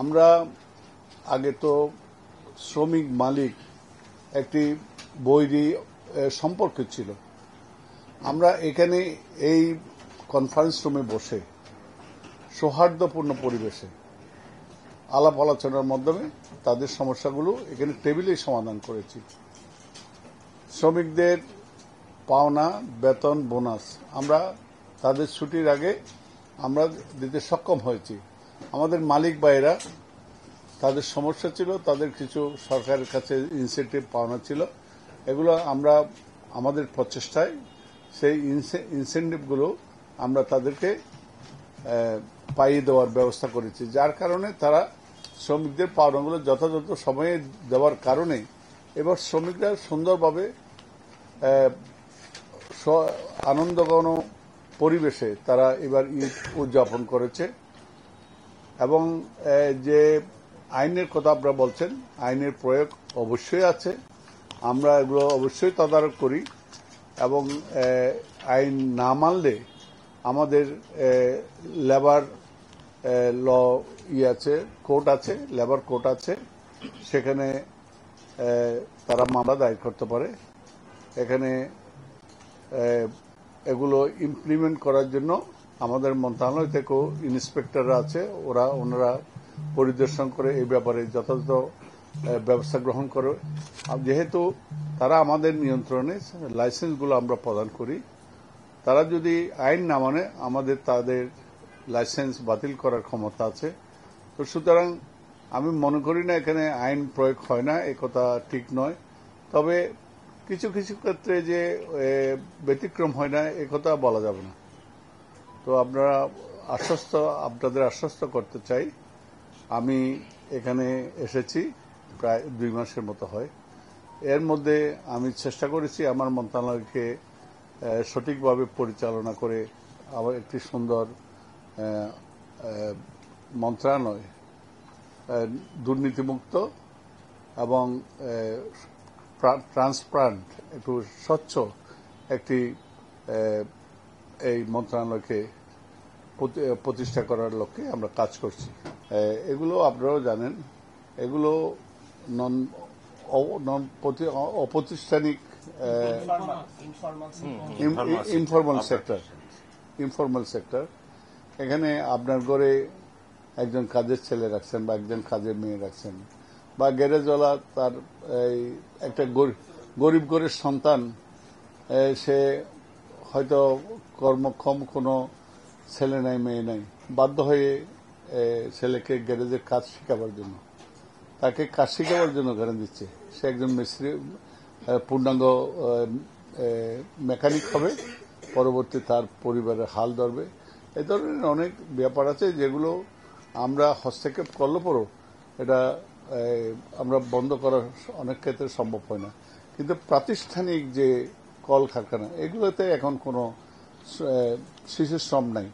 আমরা আগে তো শ্রমিক মালিক একটি বৈরী সম্পর্ক ছিল আমরা এখানে এই কনফারেন্স রুমে বসে সৌহার্দ্যপূর্ণ পরিবেশে আলাপ আলোচনার মাধ্যমে তাদের সমস্যাগুলো এখানে টেবিলেই সমাধান করেছি শ্রমিকদের পাওনা বেতন বোনাস আমরা তাদের ছুটির আগে আমরা দিতে সক্ষম হয়েছি আমাদের মালিক বাইরা তাদের সমস্যা ছিল তাদের কিছু সরকারের কাছে ইনসেন্টিভ পাওনা ছিল এগুলো আমরা আমাদের প্রচেষ্টায় সেই ইনসেন্টিভগুলো আমরা তাদেরকে পাইয়ে দেওয়ার ব্যবস্থা করেছি যার কারণে তারা শ্রমিকদের পাওনাগুলো যথাযথ সময়ে দেওয়ার কারণে এবার শ্রমিকরা সুন্দরভাবে আনন্দঘন পরিবেশে তারা এবার ঈদ উদযাপন করেছে এবং যে আইনের কথা আপনারা বলছেন আইনের প্রয়োগ অবশ্যই আছে আমরা এগুলো অবশ্যই তদারক করি এবং আইন না মানলে আমাদের লেবার ল ই আছে কোর্ট আছে লেবার কোর্ট আছে সেখানে তারা মামলা দায়ের করতে পারে এখানে এগুলো ইমপ্লিমেন্ট করার জন্য আমাদের মন্ত্রণালয় থেকেও ইন্সপেক্টররা আছে ওরা ওনারা পরিদর্শন করে এই ব্যাপারে যথাযথ ব্যবস্থা গ্রহণ করে যেহেতু তারা আমাদের নিয়ন্ত্রণে লাইসেন্সগুলো আমরা প্রদান করি তারা যদি আইন না মানে আমাদের তাদের লাইসেন্স বাতিল করার ক্ষমতা আছে তো সুতরাং আমি মনে করি না এখানে আইন প্রয়োগ হয় না একথা ঠিক নয় তবে কিছু কিছু ক্ষেত্রে যে ব্যতিক্রম হয় না একথা বলা যাবে না তো আপনারা আশ্বস্ত আপনাদের আশ্বস্ত করতে চাই আমি এখানে এসেছি প্রায় দুই মাসের মতো হয় এর মধ্যে আমি চেষ্টা করেছি আমার মন্ত্রণালয়কে সঠিকভাবে পরিচালনা করে আবার একটি সুন্দর মন্ত্রণালয় দুর্নীতিমুক্ত এবং ট্রান্সপারেন্ট একটু স্বচ্ছ একটি এই মন্ত্রণালয়কে প্রতিষ্ঠা করার লক্ষ্যে আমরা কাজ করছি এগুলো আপনারাও জানেন এগুলো নন নন অপ্রতিষ্ঠানিক ইনফর্মাল সেক্টর ইনফর্মাল সেক্টর এখানে আপনার ঘরে একজন কাজের ছেলে রাখছেন বা একজন কাজের মেয়ে রাখছেন বা গ্যারেজওয়ালা তার একটা গরিব ঘরের সন্তান সে হয়তো কর্মক্ষম কোনো ছেলে নাই মেয়ে নাই বাধ্য হয়ে ছেলেকে গ্যারেজের কাজ শেখাবার জন্য তাকে কাজ শেখাবার জন্য ঘরে দিচ্ছে সে একজন মিস্ত্রি পূর্ণাঙ্গ মেকানিক হবে পরবর্তী তার পরিবারের হাল ধরবে এ ধরনের অনেক ব্যাপার আছে যেগুলো আমরা হস্তক্ষেপ করলে পরও এটা আমরা বন্ধ করা অনেক ক্ষেত্রে সম্ভব হয় না কিন্তু প্রাতিষ্ঠানিক যে কল কারখানা এগুলোতে এখন কোনো শিশুর শ্রম নাই